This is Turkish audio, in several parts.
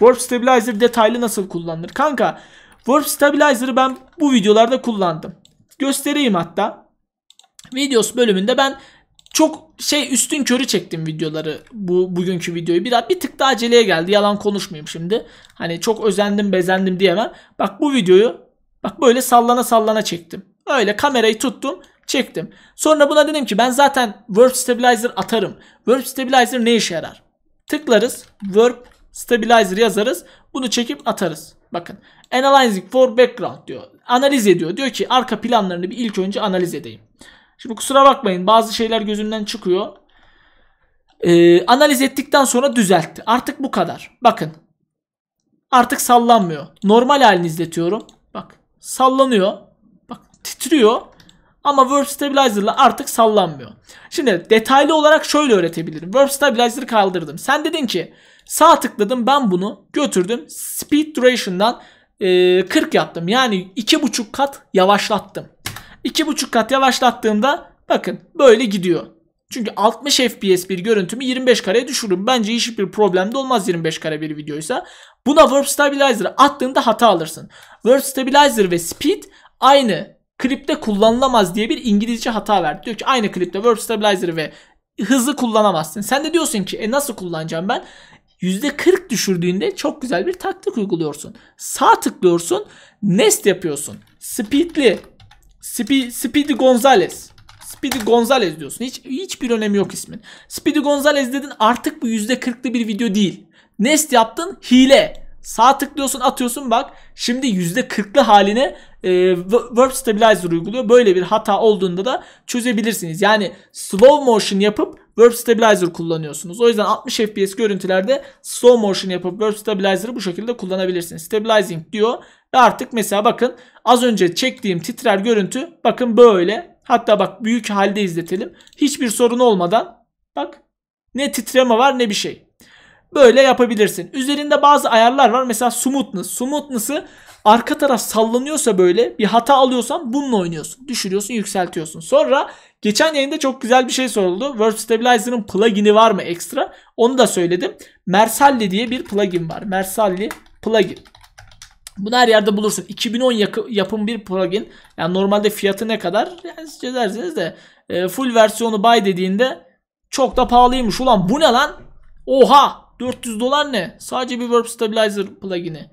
Warp Stabilizer detaylı nasıl kullanılır? Kanka Warp Stabilizer'ı ben bu videolarda kullandım. Göstereyim hatta. Videos bölümünde ben çok şey üstün körü çektim videoları bu bugünkü videoyu. Biraz bir tık daha aceleye geldi. Yalan konuşmayayım şimdi. Hani çok özendim, bezendim diyemem. Bak bu videoyu bak böyle sallana sallana çektim. Öyle kamerayı tuttum, çektim. Sonra buna dedim ki ben zaten Warp Stabilizer atarım. Warp Stabilizer ne işe yarar? Tıklarız. Warp stabilizer yazarız. Bunu çekip atarız. Bakın analyzing for background diyor. Analiz ediyor. Diyor ki arka planlarını bir ilk önce analiz edeyim. Şimdi kusura bakmayın bazı şeyler gözümden çıkıyor. Ee, analiz ettikten sonra düzeltti. Artık bu kadar. Bakın. Artık sallanmıyor. Normal halini izletiyorum. Bak sallanıyor. Bak titriyor. Ama Verb Stabilizer'la artık sallanmıyor. Şimdi detaylı olarak şöyle öğretebilirim. Verb Stabilizer'ı kaldırdım. Sen dedin ki Sağ tıkladım ben bunu götürdüm. Speed duration'dan e, 40 yaptım. Yani 2,5 kat yavaşlattım. 2,5 kat yavaşlattığımda bakın böyle gidiyor. Çünkü 60 fps bir görüntümü 25 kareye düşürürüm. Bence hiçbir problem de olmaz 25 kare bir videoysa. Buna Warp Stabilizer attığında hata alırsın. Warp Stabilizer ve Speed aynı klipte kullanılamaz diye bir İngilizce hata verdi. Diyor ki aynı klipte Warp Stabilizer ve hızlı kullanamazsın. Sen de diyorsun ki e nasıl kullanacağım ben? %40 düşürdüğünde çok güzel bir taktik uyguluyorsun. Sağ tıklıyorsun. Nest yapıyorsun. Speedli. Speed, Speedy Gonzales. Speedy Gonzales diyorsun. Hiç hiçbir önemi yok ismin. Speedy Gonzales dedin artık bu %40'lı bir video değil. Nest yaptın hile. Sağ tıklıyorsun atıyorsun bak. Şimdi %40'lı haline e, Verb Stabilizer uyguluyor. Böyle bir hata olduğunda da çözebilirsiniz. Yani slow motion yapıp Verb Stabilizer kullanıyorsunuz. O yüzden 60 FPS görüntülerde slow motion yapıp Verb Stabilizer'ı bu şekilde kullanabilirsiniz. Stabilizing diyor ve artık mesela bakın az önce çektiğim titrer görüntü bakın böyle hatta bak büyük halde izletelim. Hiçbir sorun olmadan bak ne titreme var ne bir şey böyle yapabilirsin. Üzerinde bazı ayarlar var. Mesela smoothness. Smoothness'ı arka taraf sallanıyorsa böyle bir hata alıyorsan bununla oynuyorsun. Düşürüyorsun, yükseltiyorsun. Sonra geçen yayında çok güzel bir şey soruldu. Word Stabilizer'ın plugin'i var mı ekstra? Onu da söyledim. Mersalli diye bir plugin var. Mersalli plugin. Bunu her yerde bulursun. 2010 yapım bir plugin. Yani normalde fiyatı ne kadar? Yani siz dersiniz de e, full versiyonu buy dediğinde çok da pahalıymış. Ulan bu ne lan? Oha! 400 dolar ne? Sadece bir Verb Stabilizer plugin'i.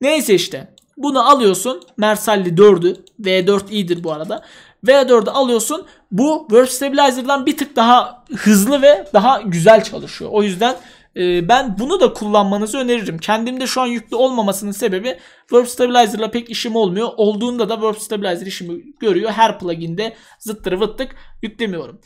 Neyse işte. Bunu alıyorsun. Mersalli 4'ü. v 4 iyidir bu arada. V4'ü alıyorsun. Bu Verb Stabilizer'dan bir tık daha hızlı ve daha güzel çalışıyor. O yüzden e, ben bunu da kullanmanızı öneririm. Kendimde şu an yüklü olmamasının sebebi Verb Stabilizer'la pek işim olmuyor. Olduğunda da Verb Stabilizer işimi görüyor. Her pluginde zıttırı vıttık yüklemiyorum.